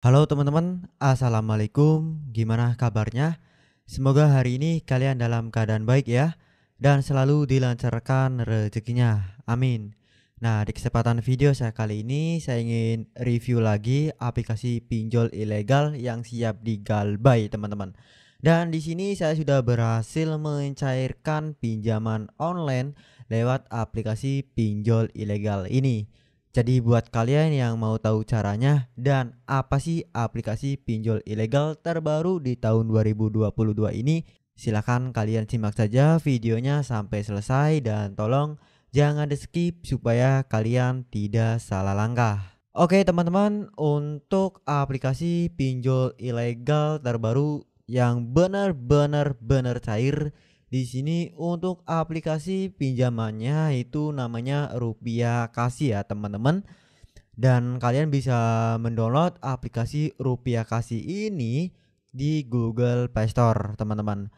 Halo teman-teman, Assalamualaikum, gimana kabarnya? Semoga hari ini kalian dalam keadaan baik ya, dan selalu dilancarkan rezekinya, amin. Nah, di kesempatan video saya kali ini, saya ingin review lagi aplikasi pinjol ilegal yang siap digalbay teman-teman. Dan di sini saya sudah berhasil mencairkan pinjaman online lewat aplikasi pinjol ilegal ini. Jadi buat kalian yang mau tahu caranya dan apa sih aplikasi pinjol ilegal terbaru di tahun 2022 ini, silahkan kalian simak saja videonya sampai selesai dan tolong jangan di skip supaya kalian tidak salah langkah. Oke teman-teman, untuk aplikasi pinjol ilegal terbaru yang benar-benar benar cair di sini untuk aplikasi pinjamannya itu namanya Rupiah Kasih ya teman-teman. Dan kalian bisa mendownload aplikasi Rupiah Kasih ini di Google Play Store teman-teman.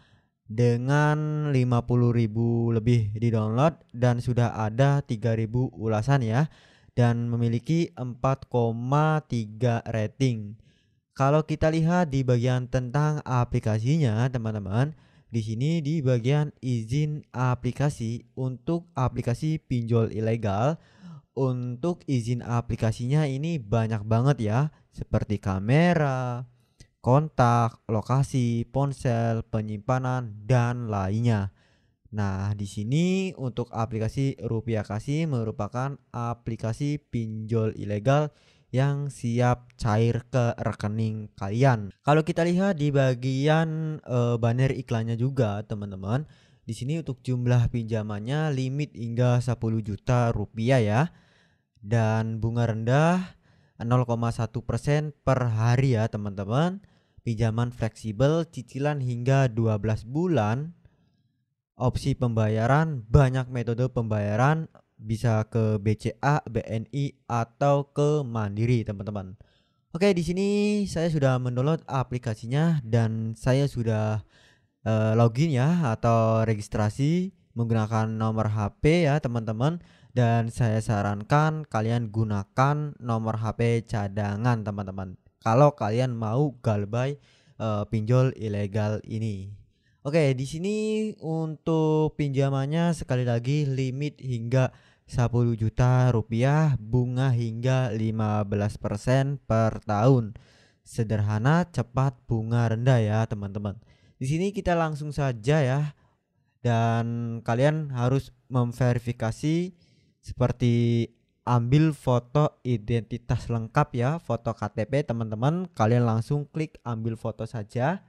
Dengan 50.000 lebih di download dan sudah ada 3.000 ulasan ya dan memiliki 4,3 rating. Kalau kita lihat di bagian tentang aplikasinya teman-teman, di sini di bagian izin aplikasi untuk aplikasi pinjol ilegal. Untuk izin aplikasinya ini banyak banget ya, seperti kamera, kontak, lokasi, ponsel, penyimpanan dan lainnya. Nah, di sini untuk aplikasi Rupiah Kasih merupakan aplikasi pinjol ilegal yang siap cair ke rekening kalian. Kalau kita lihat di bagian e, banner iklannya juga, teman-teman. Di sini untuk jumlah pinjamannya limit hingga 10 juta rupiah ya. Dan bunga rendah 0,1% per hari ya teman-teman. Pinjaman fleksibel cicilan hingga 12 bulan. Opsi pembayaran banyak metode pembayaran bisa ke BCA, BNI atau ke Mandiri, teman-teman. Oke, di sini saya sudah mendownload aplikasinya dan saya sudah uh, login ya atau registrasi menggunakan nomor HP ya, teman-teman. Dan saya sarankan kalian gunakan nomor HP cadangan, teman-teman. Kalau kalian mau galbay uh, pinjol ilegal ini. Oke, di sini untuk pinjamannya sekali lagi limit hingga 10 juta rupiah bunga hingga 15% per tahun. Sederhana, cepat, bunga rendah ya teman-teman. Di sini kita langsung saja ya dan kalian harus memverifikasi seperti ambil foto identitas lengkap ya, foto KTP teman-teman. Kalian langsung klik ambil foto saja.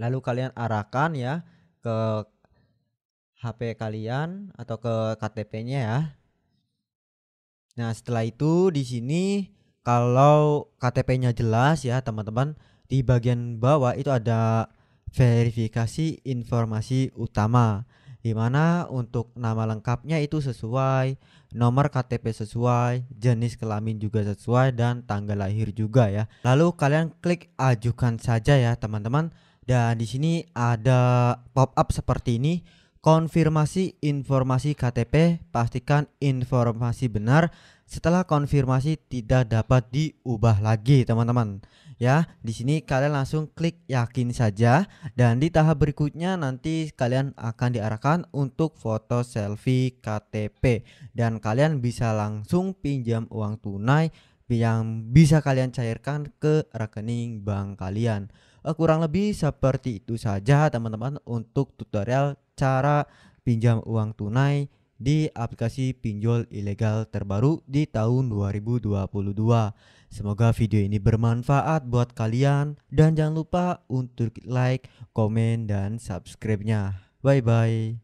Lalu kalian arahkan ya ke HP kalian atau ke KTP-nya ya. Nah, setelah itu di sini kalau KTP-nya jelas ya, teman-teman, di bagian bawah itu ada verifikasi informasi utama di mana untuk nama lengkapnya itu sesuai, nomor KTP sesuai, jenis kelamin juga sesuai dan tanggal lahir juga ya. Lalu kalian klik ajukan saja ya, teman-teman. Dan di sini ada pop-up seperti ini Konfirmasi informasi KTP, pastikan informasi benar. Setelah konfirmasi tidak dapat diubah lagi, teman-teman. Ya, di sini kalian langsung klik yakin saja dan di tahap berikutnya nanti kalian akan diarahkan untuk foto selfie KTP dan kalian bisa langsung pinjam uang tunai yang bisa kalian cairkan ke rekening bank kalian. Eh, kurang lebih seperti itu saja teman-teman untuk tutorial cara pinjam uang tunai di aplikasi pinjol ilegal terbaru di tahun 2022. Semoga video ini bermanfaat buat kalian dan jangan lupa untuk like, komen, dan subscribe-nya. Bye-bye.